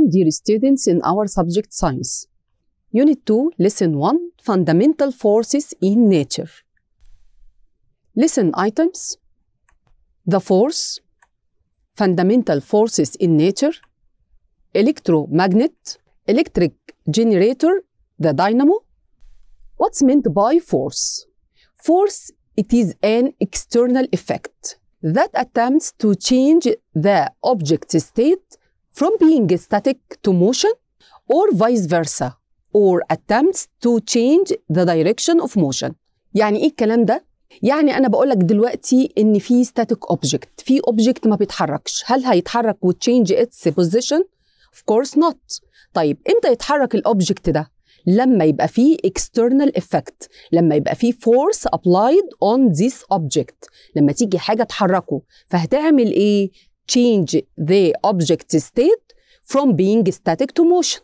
Welcome dear students in our subject science. Unit 2, Lesson 1, Fundamental Forces in Nature. Lesson items, the force, fundamental forces in nature, electromagnet, electric generator, the dynamo. What's meant by force? Force, it is an external effect that attempts to change the object state from being static to motion or vice versa or attempts to change the direction of motion يعني ايه الكلام ده يعني انا بقول لك دلوقتي ان في static object في object ما بيتحركش هل هيتحرك و change its position of course not طيب امتى يتحرك الاوبجكت ده لما يبقى فيه external effect لما يبقى فيه force applied on this object لما تيجي حاجة تحركه فهتعمل إيه؟ change the object state from being static to motion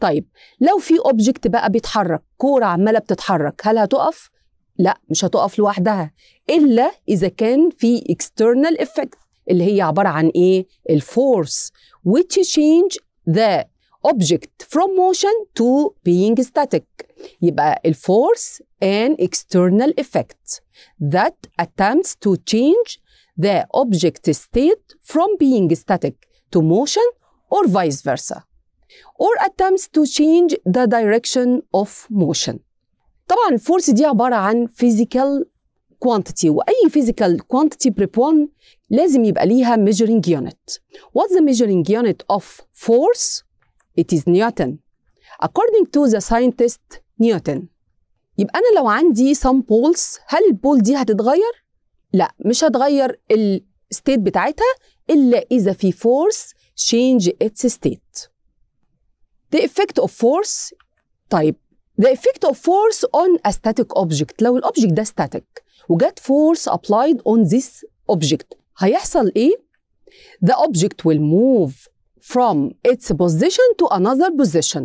طيب لو في object بقى بيتحرك كوره عماله بتتحرك هل هتقف لا مش هتقف لوحدها الا اذا كان في external effect اللي هي عباره عن ايه الفورس which change the object from motion to being static يبقى الفورس and external effect that attempts to change the object state from being static to motion or vice versa or attempts to change the direction of motion طبعا الفورس دي عبارة عن physical quantity وأي physical quantity prep لازم يبقى ليها measuring unit What's the measuring unit of force? It is Newton According to the scientist Newton يبقى أنا لو عندي some poles هل البول دي هتتغير؟ لا مش هتغير الستيت بتاعتها إلا إذا في فورس change its state the effect of force طيب the effect of force on a static object لو الأوبجكت ده static وجت force applied on this object هيحصل إيه؟ the object will move from its position to another position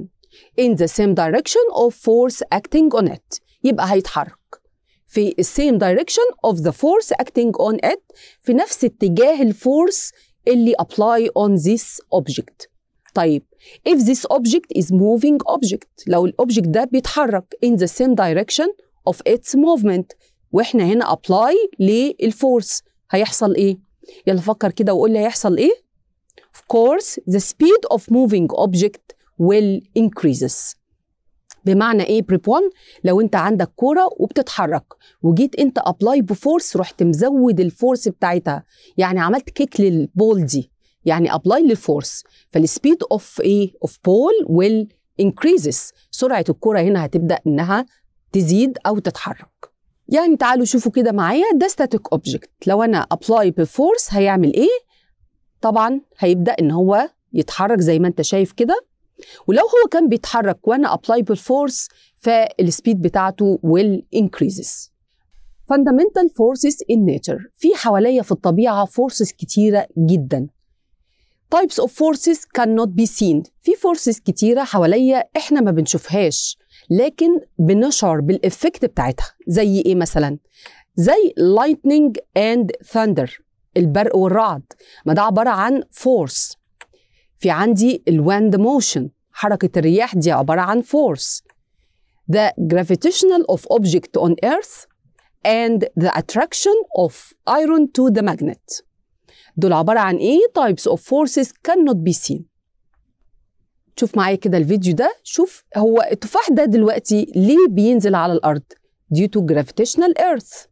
in the same direction of force acting on it يبقى هيتحرك في same direction of the force acting on it في نفس اتجاه الفورس اللي apply on this object طيب if this object is moving object لو الobject ده بيتحرك in the same direction of its movement واحنا هنا apply للفورس هيحصل ايه يلا فكر كده وقول لي هيحصل ايه of course the speed of moving object will increases بمعنى ايه بريب 1 لو انت عندك كوره وبتتحرك وجيت انت ابلاي بفورس رحت مزود الفورس بتاعتها يعني عملت كيك للبول دي يعني ابلاي للفورس فالسبيد اوف ايه اوف بول ويل انكريزس سرعه الكوره هنا هتبدا انها تزيد او تتحرك يعني تعالوا شوفوا كده معايا ده ستاتيك اوبجكت لو انا ابلاي بفورس هيعمل ايه طبعا هيبدا ان هو يتحرك زي ما انت شايف كده ولو هو كان بيتحرك وانا ابلاي بالفورس فالسبيد بتاعته will انكريزز fundamental forces in nature في حواليا في الطبيعة forces كتيرة جدا types of forces cannot be seen في forces كتيرة حواليا احنا ما بنشوفهاش لكن بنشعر بالإفكت بتاعتها زي ايه مثلا زي lightning and thunder البرق والرعد ما ده عبارة عن force في عندي الويند موشن حركة الرياح دي عبارة عن فورس the gravitational of object on earth and the attraction of iron to the magnet دول عبارة عن ايه types of forces cannot be seen شوف معايا كده الفيديو ده شوف هو التفاح ده دلوقتي ليه بينزل على الأرض due to gravitational earth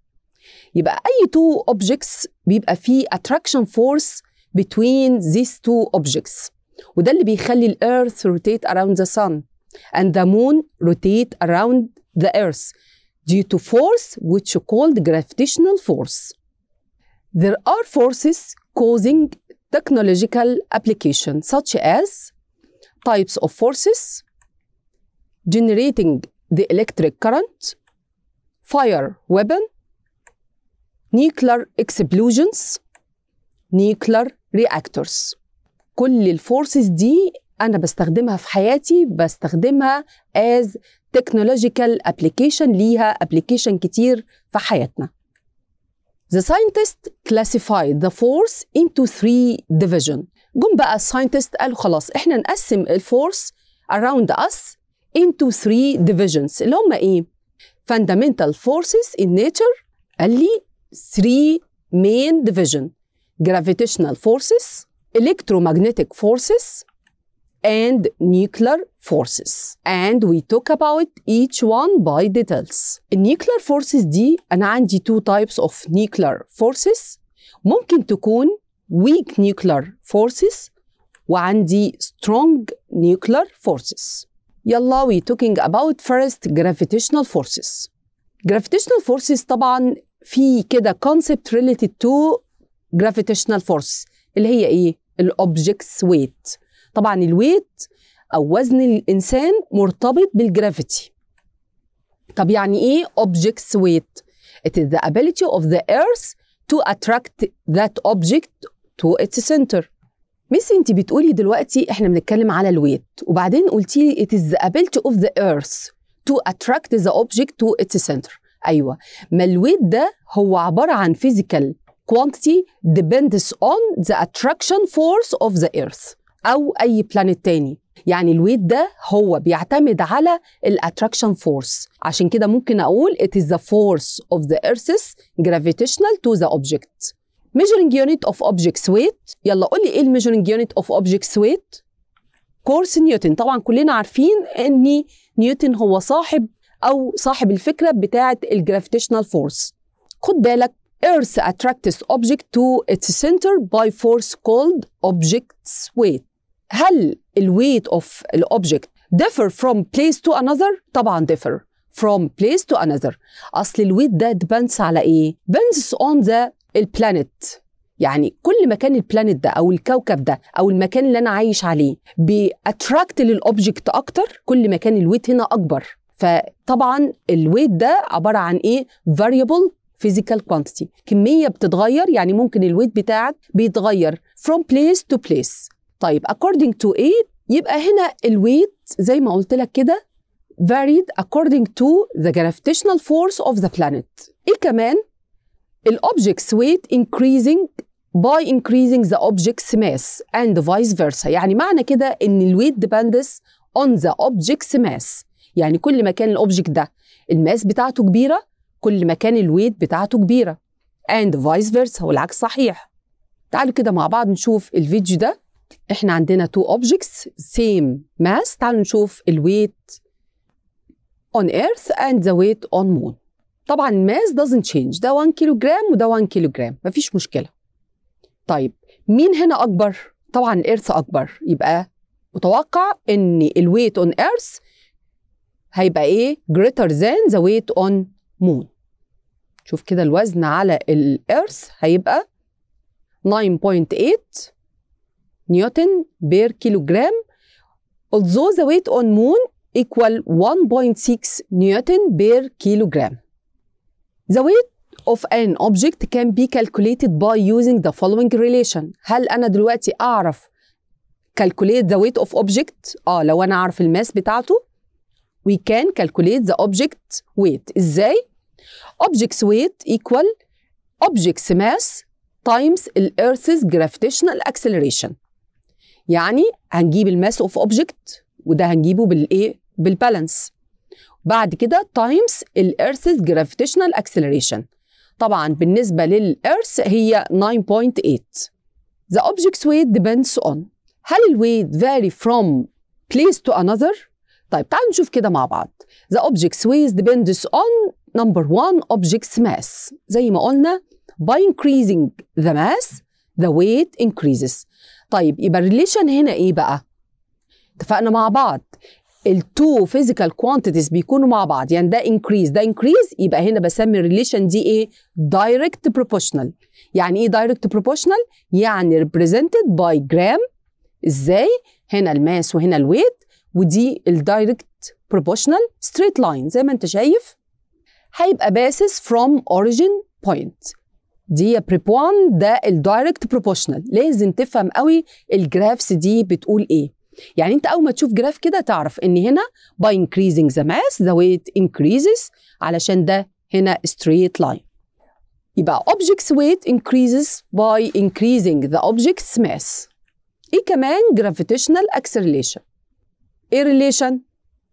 يبقى أي two objects بيبقى فيه attraction force between these two objects وده اللي بيخلي الأيرث روتيت around the sun and the moon rotate around the earth due to force which is called gravitational force. There are forces causing technological application such as types of forces, generating the electric current, fire weapon, nuclear explosions, nuclear reactors. كل الفورسز دي انا بستخدمها في حياتي بستخدمها از تكنولوجيكال ابلكيشن ليها ابلكيشن كتير في حياتنا The scientist classified the force into three division جم بقى الساينتست قالوا خلاص احنا نقسم الفورس around us into three divisions اللي هم ايه fundamental forces in nature قال لي three main division gravitational forces electromagnetic forces and nuclear forces and we talk about each one by details Nuclear forces دي أنا عندي two types of nuclear forces ممكن تكون weak nuclear forces وعندي strong nuclear forces يلا we talking about first gravitational forces gravitational forces طبعا في كده concept related to gravitational force. اللي هي ايه الاوبجكتس ويت طبعا الويت او وزن الانسان مرتبط بالجرافيتي طب يعني ايه objects weight it is the ability of the earth to attract that object to its center ميسي انت بتقولي دلوقتي احنا بنتكلم على الويت وبعدين قلتي لي it is the ability of the earth to attract the object to its center ايوه ما الويت ده هو عباره عن physical quantity depends on the attraction force of the earth او اي planet تاني يعني الويت ده هو بيعتمد على الاتراكشن فورس عشان كده ممكن اقول it is the force of the earth's gravitational to the object measuring unit of objects weight يلا قول لي ايه الميجرنج unit of objects weight كورس نيوتن طبعا كلنا عارفين ان نيوتن هو صاحب او صاحب الفكره بتاعه الجرافيتيشنال فورس خد بالك Earth attracts object to its center by force called object's weight. هل weight of the object differ from place to another؟ طبعا differ from place to another. اصل weight ده depends على ايه؟ depends on the planet. يعني كل مكان البلانيت ده او الكوكب ده او المكان اللي انا عايش عليه بيأتراكت object اكتر كل مكان الويت هنا اكبر فطبعا الويت ده عباره عن ايه variable physical quantity كمية بتتغير يعني ممكن الويت بتاعك بيتغير from place to place طيب according to A يبقى هنا الويت زي ما قلت لك كده varied according to the gravitational force of the planet ايه كمان الobjects weight increasing by increasing the object's mass and vice versa يعني معنى كده ان الويت depends on the object's mass يعني كل ما كان الاوبجكت ده الماس بتاعته كبيره كل ما كان الويت بتاعته كبيره and vice versa والعكس صحيح تعالوا كده مع بعض نشوف الفيديو ده احنا عندنا تو objects same mass تعالوا نشوف الويت on earth and the weight on moon طبعا الماس doesn't change ده 1 كيلو جرام وده 1 كيلو جرام مفيش مشكله طيب مين هنا اكبر طبعا الارث اكبر يبقى متوقع ان الويت on earth هيبقى ايه greater than the weight on مون شوف كده الوزن على الإيرث هيبقى 9.8 نيوتن بير كيلوغرام although the weight on moon equal 1.6 نيوتن بير كيلوغرام the weight of an object can be calculated by using the following relation هل أنا دلوقتي أعرف calculate the weight of object آه لو أنا أعرف الماس بتاعته we can calculate the object weight إزاي؟ objects weight equal objects mass times Earth's gravitational acceleration يعني هنجيب الماس of object وده هنجيبه بالايه بالبالانس بعد كده times تايمز Earth's gravitational acceleration. طبعا بالنسبه Earth هي 9.8 The object's weight depends on هل weight vary from place to another؟ طيب تعالوا نشوف كده مع بعض. The object's weight depends on number one object's mass زي ما قلنا by increasing the mass the weight increases طيب يبقى الريليشن هنا ايه بقى اتفقنا مع بعض التو physical quantities بيكونوا مع بعض يعني ده increase ده increase يبقى هنا بسمي الريليشن دي ايه direct proportional يعني ايه direct proportional يعني represented by gram ازاي هنا الماس وهنا الويت ودي الدايركت بروبوشنال ستريت لاين زي ما انت شايف هيبقى باسس from origin point دي بريبوان ده الدايركت بروبوشنال لازم تفهم قوي الجرافس دي بتقول ايه يعني انت اول ما تشوف جراف كده تعرف ان هنا by increasing the mass the weight increases علشان ده هنا straight line يبقى object's weight increases by increasing the object's mass ايه كمان gravitational acceleration ايه relation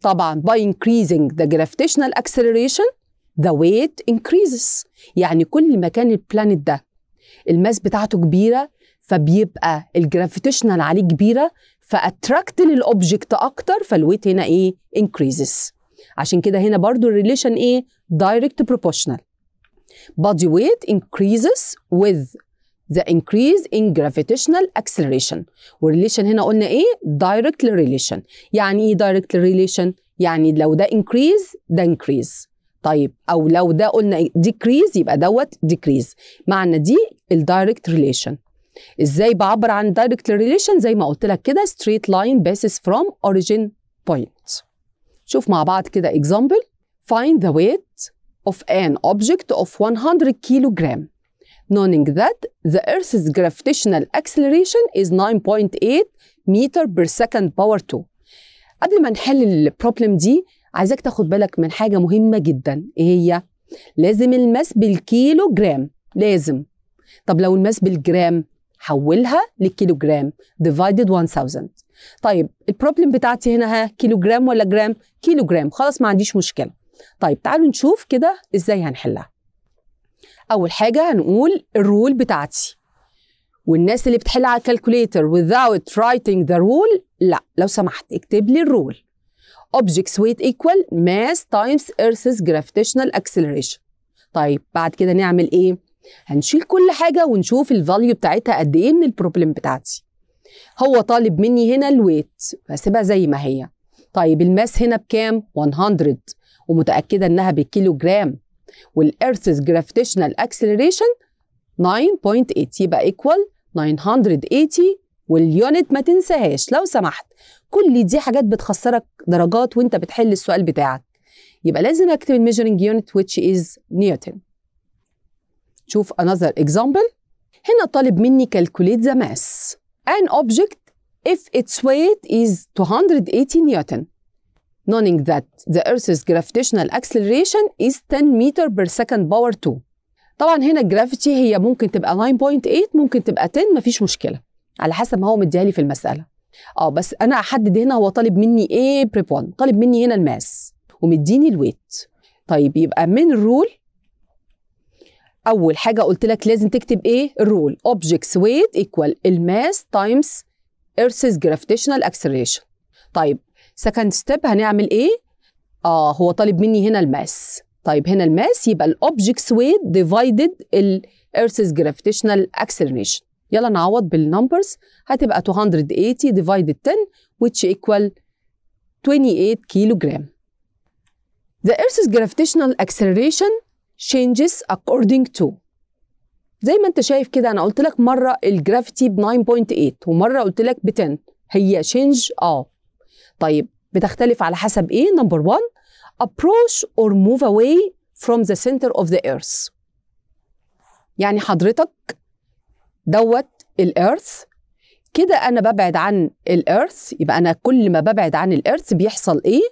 طبعا by increasing the gravitational acceleration the weight increases يعني كل ما كان البلانيت ده الماس بتاعته كبيره فبيبقى الجرافيتيشنال عليه كبيره فاتراكت للاوبجكت اكتر فالويت هنا ايه increases عشان كده هنا برضو الريليشن ايه direct proportional body weight increases with the increase in gravitational acceleration والريليشن هنا قلنا ايه direct relation يعني ايه direct relation يعني لو ده increase ده increase طيب او لو ده قلنا ديكريز يبقى دوت ديكريز معنى دي الدايركت ريليشن ازاي بعبر عن دايركت ريليشن زي ما قلت لك كده ستريت لاين بيسس فروم اوريجين بوينت شوف مع بعض كده اكزامبل find the weight of an object of 100 كيلو جرام knowing that the earth's gravitational acceleration is 9.8 meter per second power 2 قبل ما نحل البروبلم دي عايزاك تاخد بالك من حاجه مهمه جدا ايه هي لازم الماس بالكيلو جرام لازم طب لو الماس بالجرام حولها للكيلو جرام divided 1000 طيب البروبلم بتاعتي هنا ها كيلو جرام ولا جرام كيلو جرام خلاص ما عنديش مشكله طيب تعالوا نشوف كده ازاي هنحلها اول حاجه هنقول الرول بتاعتي والناس اللي بتحل على الكالكوليتر without writing the rule لا لو سمحت اكتب لي الرول object's weight equal mass times earth's gravitational acceleration طيب بعد كده نعمل ايه هنشيل كل حاجه ونشوف الفاليو بتاعتها قد ايه من البروبلم بتاعتي هو طالب مني هنا الويت فسيبها زي ما هي طيب الماس هنا بكام 100 ومتاكده انها بالكيلو جرام والارث جرافيتيشنال اكسلريشن 9.8 يبقى ايكوال 980 واليونت ما تنساهاش لو سمحت كل دي حاجات بتخسرك درجات وانت بتحل السؤال بتاعك يبقى لازم اكتب الميجرنج يونت which is نيوتن شوف another example هنا طالب مني calculate the mass an object if its weight is 280 نيوتن knowing that the earth's gravitational acceleration is 10 meter per second power 2 طبعا هنا الجرافيتي هي ممكن تبقى 9.8 ممكن تبقى 10 مفيش مشكله على حسب ما هو مديها لي في المساله اه بس انا احدد هنا هو طالب مني ايه بريب 1 طالب مني هنا الماس ومديني الويت طيب يبقى من الرول اول حاجه قلت لك لازم تكتب ايه الرول اوبجكتس ويت ايكوال الماس تايمز ايرثز جرافيتيشنال اكسلريشن طيب سكند ستيب هنعمل ايه اه هو طالب مني هنا الماس طيب هنا الماس يبقى الاوبجكتس ويت ديفايدد الايرثز جرافيتيشنال اكسلريشن يلا نعوض بالنمبرز هتبقى 280 divided 10 which equal 28 جرام The Earth's gravitational acceleration changes according to زي ما انت شايف كده انا قلت لك مره الجرافيتي ب 9.8 ومره قلت لك ب 10 هي change اه طيب بتختلف على حسب ايه نمبر 1 approach or move away from the center of the earth يعني حضرتك دوت الارث كده أنا ببعد عن الارث يبقى أنا كل ما ببعد عن الارث بيحصل إيه؟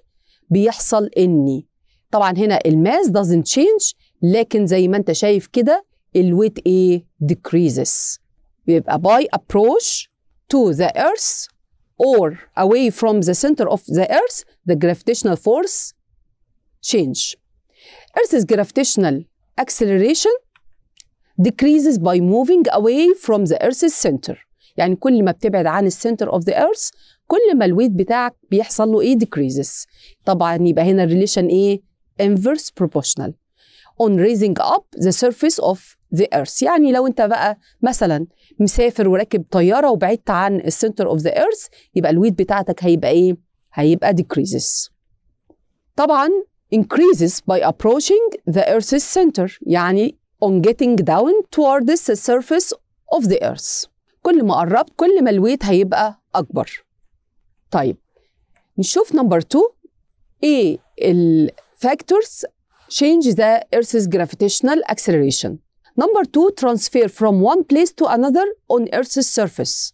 بيحصل إني طبعا هنا الماس doesn't change لكن زي ما أنت شايف كده الويت إيه؟ decreases بيبقى by approach to the earth or away from the center of the earth the gravitational force change. Earth's gravitational acceleration decreases by moving away from the Earth's center يعني كل ما بتبعد عن السنتر اوف ذا ايرث كل ما الويت بتاعك بيحصل له ايه decreases طبعا يبقى هنا الريليشن ايه inverse proportional on raising up the surface of the earth يعني لو انت بقى مثلا مسافر وراكب طياره وبعدت عن السنتر اوف ذا ايرث يبقى الويت بتاعتك هيبقى ايه هيبقى decreases طبعا increases by approaching the earth's center يعني on getting down towards the surface of the earth كل ما قربت كل ما الويت هيبقى أكبر طيب نشوف نمبر 2 إيه الـ factors change the earth's gravitational acceleration Number two, transfer from one place to another on Earth's surface.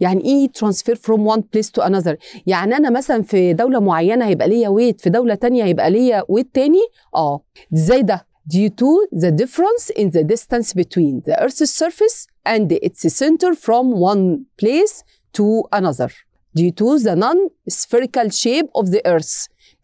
يعني ايه transfer from one place to another؟ يعني انا مثلا في دولة معينة هيبقى ليا ويت في دولة تانية هيبقى ليا ويت تاني؟ اه ازاي ده؟ due to the difference in the distance between the Earth's surface and its center from one place to another due to the non-spherical shape of the Earth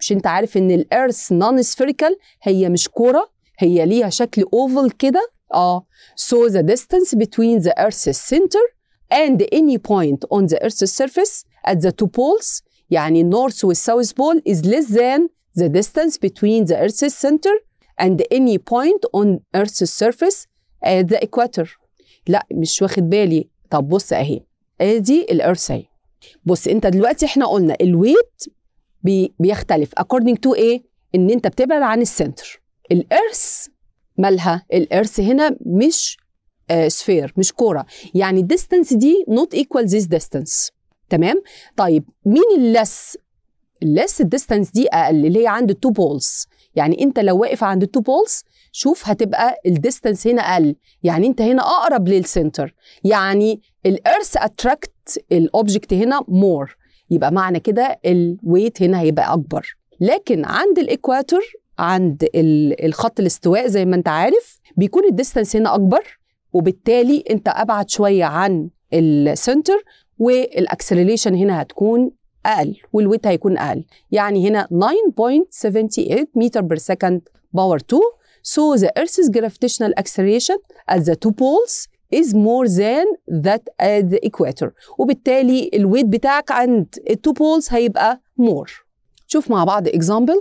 مش انت عارف ان الأرث non-spherical هي مش كرة هي ليها شكل oval كده اه so the distance between the Earth's center and any point on the Earth's surface at the two poles يعني north و south pole is less than the distance between the Earth's center and any point on Earth's surface at uh, the equator لا مش واخد بالي طب بص اهي ادي آه، الأرث اهي بص انت دلوقتي احنا قلنا الويت بي بيختلف according to ايه ان انت بتبعد عن السنتر الأرث مالها الأرث هنا مش سفير آه، مش كوره يعني الديستنس دي نوت ايكوال ذيس ديستنس تمام طيب مين اللس اللس الديستنس دي اقل اللي هي عند التو بولز يعني انت لو واقف عند التو بولز شوف هتبقى الديستنس هنا اقل يعني انت هنا اقرب للسنتر يعني الارث اتراكت الاوبجكت هنا مور يبقى معنى كده الويت هنا هيبقى اكبر لكن عند الاكواتور عند الخط الاستواء زي ما انت عارف بيكون الديستنس هنا اكبر وبالتالي انت ابعد شويه عن السنتر والاكسلريشن هنا هتكون اقل والويت هيكون اقل يعني هنا 9.78 متر بير سكند باور 2 so the earth's gravitational acceleration at the two poles is more than that at the equator وبالتالي الويت بتاعك عند التو poles هيبقى more شوف مع بعض example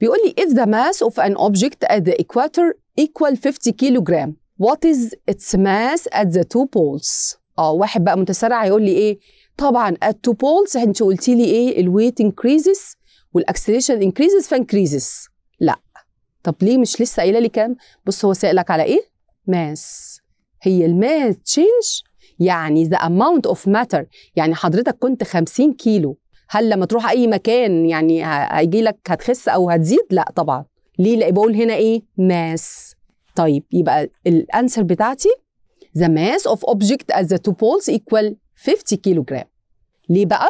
بيقول لي if the mass of an object at the equator equal 50 kilogram what is its mass at the two poles اه واحد بقى متسرع هيقول لي ايه طبعا at two انت قلتي لي ايه الويت increases والاكسليشن increases فانكريزز لا طب ليه مش لسه قايله لي كام بص هو سائلك على ايه ماس هي الماس تشينج يعني ذا اماونت اوف ماتر يعني حضرتك كنت 50 كيلو هل لما تروح اي مكان يعني هيجي لك هتخس او هتزيد لا طبعا ليه لا بقول هنا ايه ماس طيب يبقى الانسر بتاعتي the mass of object as the two poles equal 50 كيلو جرام ليه بقى؟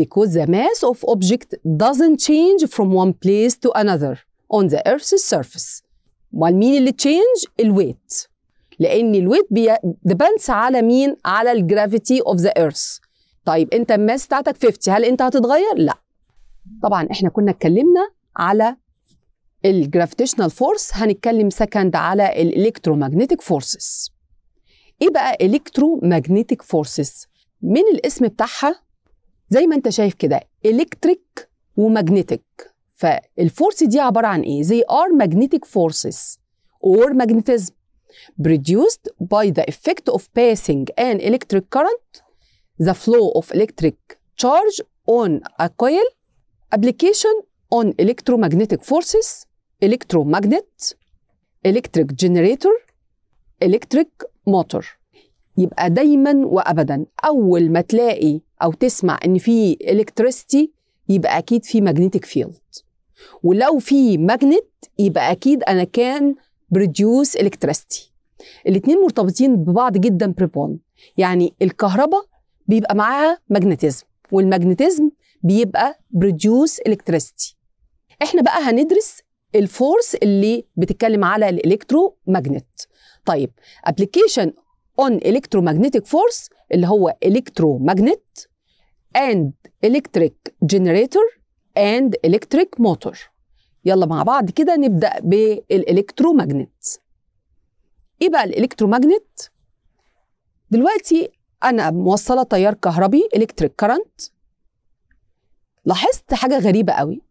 Because the mass of object doesn't change from one place to another on the earth's surface. مال مين اللي تشينج؟ الويت. لأن الويت ديبندس على مين؟ على الجرافيتي اوف ذا ايرث. طيب انت الماس بتاعتك 50 هل انت هتتغير؟ لا. طبعا احنا كنا اتكلمنا على الجرافيتيشنال فورس هنتكلم سكند على الالكترومagnetic فورسز. ايه بقى الكترومagnetic فورسز؟ من الاسم بتاعها زي ما انت شايف كده الكتريك وماجنتيك فالفورس دي عباره عن ايه زي ار ماجنتيك فورسز اور magnetism produced by the effect of passing an electric current the flow of electric charge on a coil application on electromagnetic forces electromagnet electric generator electric motor يبقى دايما وابدا اول ما تلاقي او تسمع ان في الكتريستي يبقى اكيد في ماجنتيك فيلد ولو في ماجنت يبقى اكيد انا كان بروديوس الكتريستي الاثنين مرتبطين ببعض جدا بريبون يعني الكهرباء بيبقى معاها ماجنتيزم والماجنتيزم بيبقى بروديوس الكتريستي احنا بقى هندرس الفورس اللي بتتكلم على الالكترو ماجنت طيب ابلكيشن on electromagnetic force اللي هو electromagnet and electric generator and electric motor يلا مع بعض كده نبدأ بالإلكترومagnet إيه بقى الإلكترومagnet؟ دلوقتي أنا موصلة تيار كهربي electric current لاحظت حاجة غريبة قوي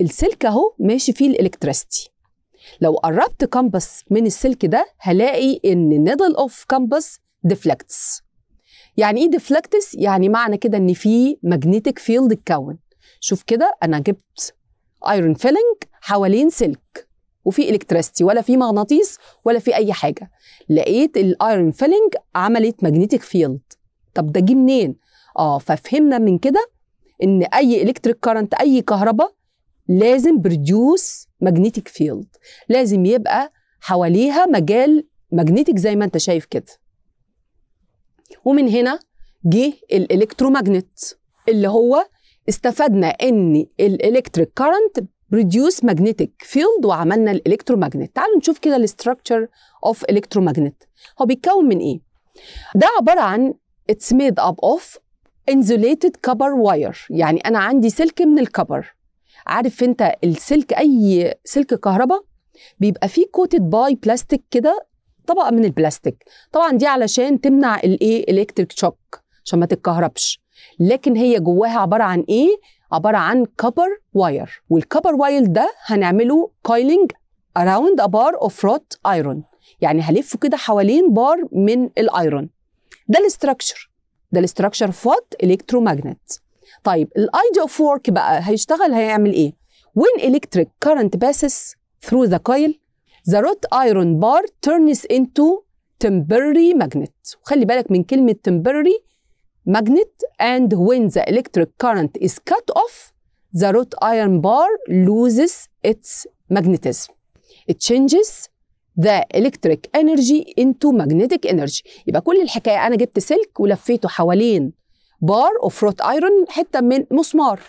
السلك أهو ماشي فيه الإلكتريستي لو قربت كامبس من السلك ده هلاقي ان النيدل اوف كامبس ديفلكتس يعني ايه ديفلكتس يعني معنى كده ان في ماجنتيك فيلد اتكون شوف كده انا جبت ايرون فيلنج حوالين سلك وفي الكتريستي ولا في مغناطيس ولا في اي حاجه لقيت الايرون فيلنج عملت ماجنتيك فيلد طب ده جه منين اه ففهمنا من كده ان اي الكتريك كارنت اي كهرباء لازم بروديوس ماجنتيك فيلد لازم يبقى حواليها مجال ماجنتيك زي ما انت شايف كده ومن هنا جه الالكتروماجنت اللي هو استفدنا ان الالكتريك كارنت بروديوس ماجنتيك فيلد وعملنا الالكتروماجنت تعالوا نشوف كده الاستراكشر اوف الكتروماجنت هو بيتكون من ايه ده عباره عن اتس ميد اب اوف انزوليتد كبر واير يعني انا عندي سلك من الكبر عارف انت السلك اي سلك كهرباء بيبقى فيه كوتد باي بلاستيك كده طبقه من البلاستيك طبعا دي علشان تمنع الايه الكتريك شوك عشان ما تتكهربش لكن هي جواها عباره عن ايه عباره عن كبر واير والكبر واير ده هنعمله كويلنج اراوند ا بار اوف روت ايرون يعني هلفه كده حوالين بار من الايرون ده الاستراكشر ده الاستراكشر فوت الكترو ماجنت طيب الايديا اوف ورك بقى هيشتغل هيعمل ايه when electric current passes through the coil the wrought iron bar turns into temporary magnet وخلي بالك من كلمه temporary magnet and when the electric current is cut off the wrought iron bar loses its magnetism it changes the electric energy into magnetic energy يبقى كل الحكايه انا جبت سلك ولفيته حوالين بار اوف روت ايرون حته من مسمار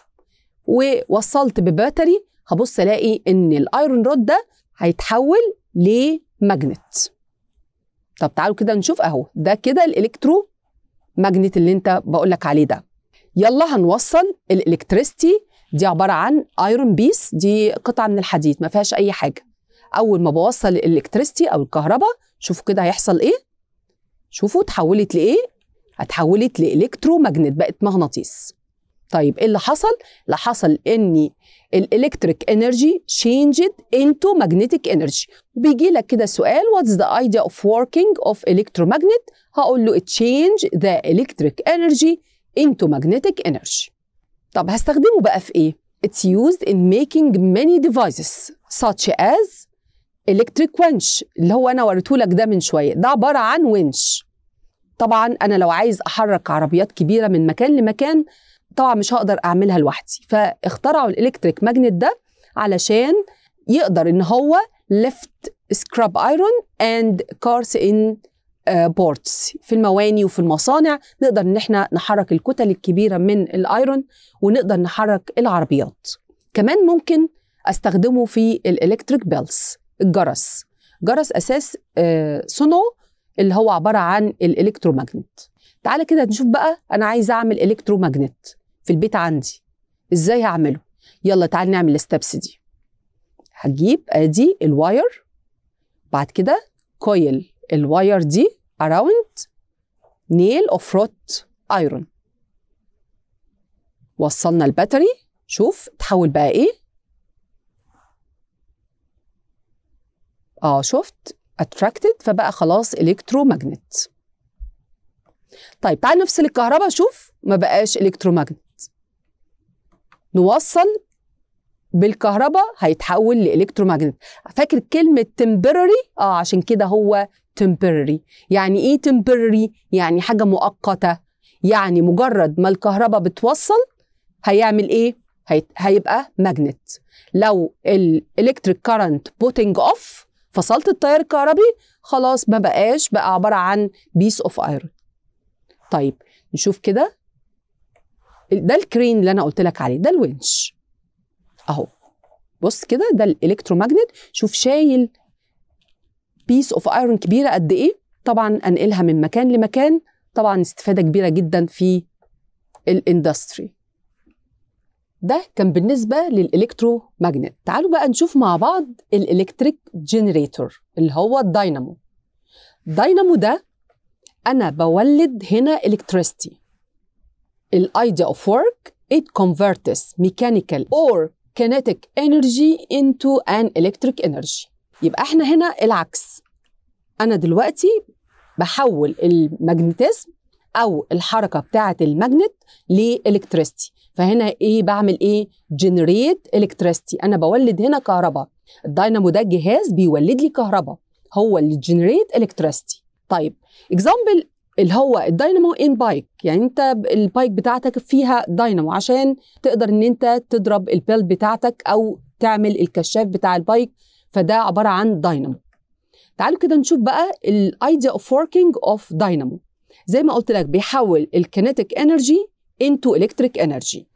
ووصلت بباتري هبص الاقي ان الايرون رود ده هيتحول لماجنت طب تعالوا كده نشوف اهو ده كده الالكترو ماجنت اللي انت بقول لك عليه ده يلا هنوصل الالكتريستي دي عباره عن ايرون بيس دي قطعه من الحديد ما فيهاش اي حاجه اول ما بوصل الالكتريستي او الكهرباء شوفوا كده هيحصل ايه شوفوا اتحولت لايه اتحولت لإلكتروماجنت بقت مغناطيس طيب ايه اللي حصل؟ اللي حصل ان الالكتريك انرجي changed into magnetic energy وبيجي لك كده سؤال what's the idea of working of electromagnet؟ هقول له change the electric energy into magnetic energy. طب هستخدمه بقى في ايه؟ It's used in making many devices such as electric winch اللي هو انا وريته لك ده من شويه ده عباره عن winch طبعا انا لو عايز احرك عربيات كبيره من مكان لمكان طبعا مش هقدر اعملها لوحدي فاخترعوا الالكتريك ماجنت ده علشان يقدر ان هو ليفت سكراب ايرون اند كارس ان بورتس في المواني وفي المصانع نقدر ان احنا نحرك الكتل الكبيره من الايرون ونقدر نحرك العربيات كمان ممكن استخدمه في الالكتريك بيلز الجرس جرس اساس آه، صنعه اللي هو عباره عن الالكترومagnet تعالى كده نشوف بقى انا عايز اعمل الكترومagnet في البيت عندي ازاي هعمله يلا تعالى نعمل الستبس دي هجيب ادي الواير بعد كده كويل الواير دي اراوند نيل اوف روت ايرون وصلنا الباتري شوف تحول بقى ايه اه شفت attracted فبقى خلاص electromagnet طيب تعال نفصل الكهرباء شوف ما بقاش electromagnet نوصل بالكهرباء هيتحول ماجنت فاكر كلمة temporary اه عشان كده هو temporary يعني ايه temporary يعني حاجة مؤقتة يعني مجرد ما الكهرباء بتوصل هيعمل ايه هيبقى magnet لو الالكتريك current putting off فصلت التيار الكهربي خلاص ما بقاش بقى عباره عن بيس اوف ايرون طيب نشوف كده ده الكرين اللي انا قلت لك عليه ده الونش اهو بص كده ده الالكتروماجنت شوف شايل بيس اوف ايرون كبيره قد ايه طبعا انقلها من مكان لمكان طبعا استفاده كبيره جدا في الاندستري ده كان بالنسبه ماجنت تعالوا بقى نشوف مع بعض الالكتريك جنريتور اللي هو الداينامو الداينامو ده انا بولد هنا الكتريستي الايديا اوف ورك it converts mechanical or kinetic energy into an electric energy يبقى احنا هنا العكس انا دلوقتي بحول الماجنتيزم او الحركه بتاعه الماجنت لالكتريستي فهنا ايه بعمل ايه جنريت الكتريستي انا بولد هنا كهرباء الداينامو ده جهاز بيولد لي كهرباء هو اللي جنريت الكتريستي طيب اكزامبل اللي هو الداينامو ان بايك يعني انت البايك بتاعتك فيها داينامو عشان تقدر ان انت تضرب البيل بتاعتك او تعمل الكشاف بتاع البايك فده عباره عن داينامو تعالوا كده نشوف بقى الايديا اوف وركينج اوف داينامو زي ما قلت لك بيحول الكينيتيك انرجي انتو الكتريك انرجي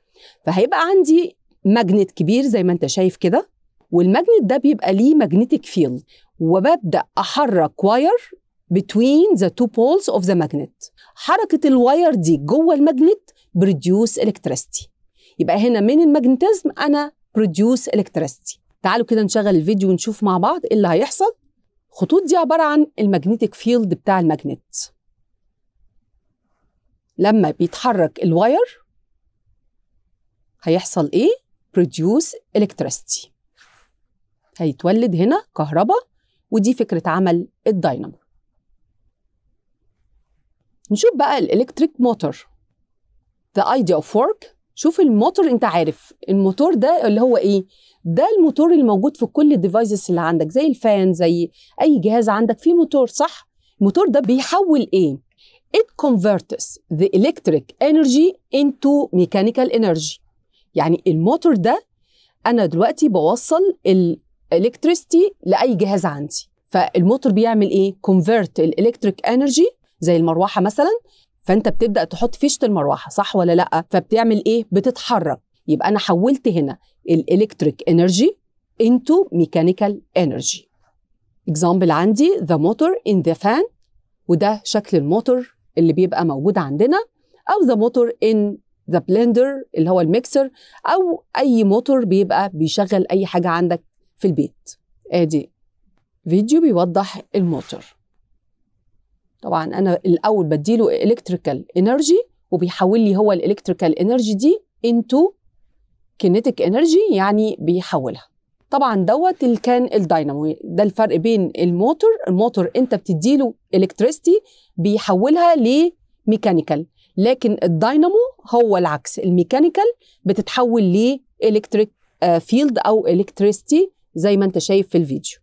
فهيبقى عندي ماجنت كبير زي ما انت شايف كده والماجنت ده بيبقى ليه ماجنتيك فيلد وببدا احرك واير between the two poles of the magnet حركة الواير دي جوه الماجنت بروديوس electricity يبقى هنا من الماجنتيزم أنا بروديوس electricity تعالوا كده نشغل الفيديو ونشوف مع بعض إيه اللي هيحصل الخطوط دي عبارة عن الماجنتيك فيلد بتاع الماجنت لما بيتحرك الواير هيحصل ايه؟ produce electricity هيتولد هنا كهرباء ودي فكرة عمل الداينامو نشوف بقى الالكتريك موتور the idea of work شوف الموتور انت عارف الموتور ده اللي هو ايه ده الموتور الموجود في كل الديفايسز اللي عندك زي الفان زي اي جهاز عندك فيه موتور صح الموتور ده بيحول ايه It converts the electric energy into mechanical energy يعني الموتور ده أنا دلوقتي بوصل الإلكتريستي لأي جهاز عندي فالموتور بيعمل إيه؟ convert الإلكتريك energy زي المروحة مثلا فأنت بتبدأ تحط فيشة المروحة صح ولا لأ؟ فبتعمل إيه؟ بتتحرك يبقى أنا حولت هنا الإلكتريك energy into mechanical energy example عندي the motor in the fan وده شكل الموتور اللي بيبقى موجود عندنا او ذا موتور ان ذا بلندر اللي هو الميكسر او اي موتور بيبقى بيشغل اي حاجه عندك في البيت ادي فيديو بيوضح الموتور طبعا انا الاول بديله الكتريكال انرجي وبيحول لي هو الالكتريكال انرجي دي انتو كينيتيك انرجي يعني بيحولها طبعا دوت اللي كان الداينامو ده الفرق بين الموتور الموتور انت بتديله الكتريستي بيحولها لميكانيكال لكن الداينامو هو العكس الميكانيكال بتتحول لالكتريك آه، فيلد او الكتريستي زي ما انت شايف في الفيديو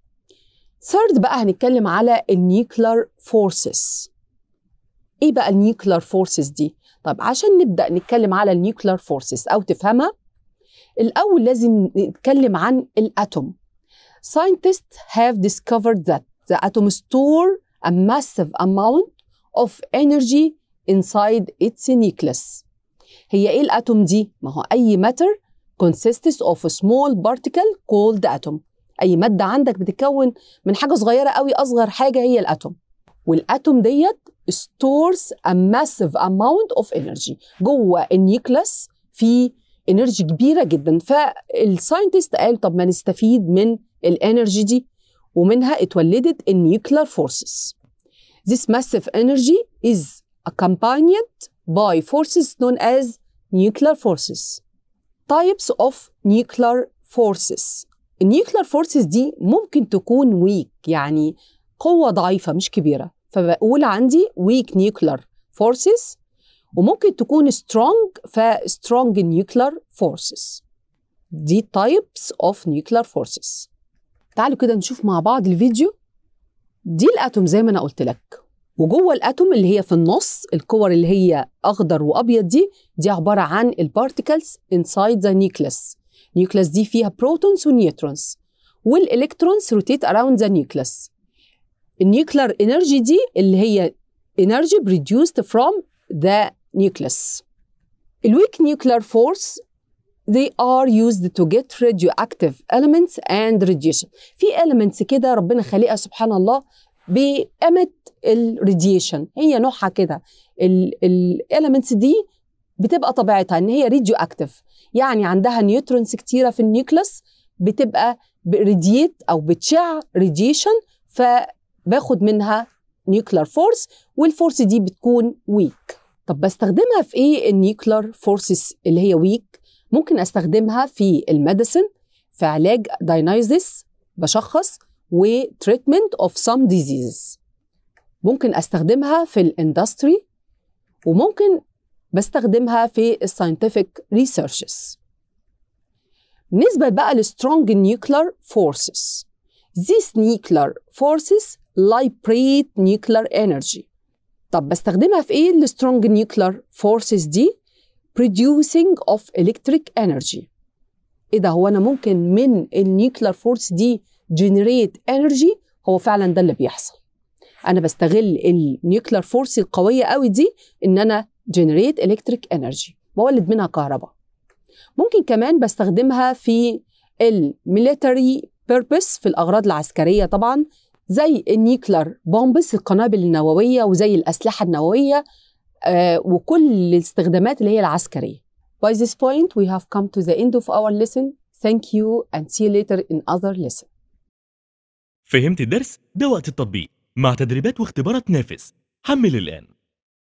ثيرد بقى هنتكلم على النيوكلير فورسز ايه بقى النيوكلير فورسز دي طب عشان نبدا نتكلم على النيوكلير فورسز او تفهمها الأول لازم نتكلم عن الأتوم scientists have discovered that the atom store a massive amount of energy inside its nucleus هي إيه الأتوم دي؟ ما هو أي matter consists of a small particle called atom أي مادة عندك بتتكون من حاجة صغيرة قوي أصغر حاجة هي الأتوم والأتوم ديت stores a massive amount of energy جوه النيوكلس في انرجي كبيره جدا فالساينتست قال طب ما نستفيد من الانرجي دي ومنها اتولدت النيوكلير فورسز This massive energy is accompanied by forces known as nuclear forces. Types of nuclear forces. Nuclear forces دي ممكن تكون weak يعني قوة ضعيفة مش كبيرة فبقول عندي weak nuclear forces وممكن تكون strong ف strong nuclear forces دي types of nuclear forces تعالوا كده نشوف مع بعض الفيديو دي الاتوم زي ما انا قلت لك وجوه الاتوم اللي هي في النص الكور اللي هي اخضر وابيض دي دي عباره عن البارتيكلز inside the nucleus nucleus دي فيها بروتونز ونيوترونز والالكترونز روتيت اراوند ذا nucleus النيوكلر انرجي دي اللي هي energy produced from the nucleus. Weak nuclear force they are used to get radioactive elements and radiation في elements كده ربنا خلقها سبحان الله بقامة الراديشن هي نوعها كده الاليمنتس دي بتبقى طبيعتها ان هي راديو اكتف يعني عندها نيوترونز كتيره في النيوكلس بتبقى بريديت او بتشع راديشن فباخد منها نيوكلير فورس والفورس دي بتكون ويك طب بستخدمها في ايه النيوكلر فورسز اللي هي ويك ممكن استخدمها في الميديسن في علاج داينايزيس بشخص وتريتمنت اوف سام ديزيزز ممكن استخدمها في الاندستري وممكن بستخدمها في الساينتفك ريسيرشز بالنسبة بقى للسترونج نيوكلر فورسز These nuclear forces liberate nuclear energy طب بستخدمها في ايه السترونج نيوكلير فورسز دي producing of electric energy ايه ده هو انا ممكن من النيوكلير فورس دي جنريت انرجي هو فعلا ده اللي بيحصل انا بستغل النيوكلير فورس القويه قوي دي ان انا جنريت الكتريك انرجي بولد منها كهرباء ممكن كمان بستخدمها في الميليتري بيربس في الاغراض العسكريه طبعا زي النيوكلر بومبس القنابل النوويه وزي الاسلحه النوويه آه وكل الاستخدامات اللي هي العسكريه. By this point we have come to the end of our lesson. Thank you and see you later in other lesson. فهمت الدرس؟ ده وقت التطبيق مع تدريبات واختبارات نافس. حمل الآن.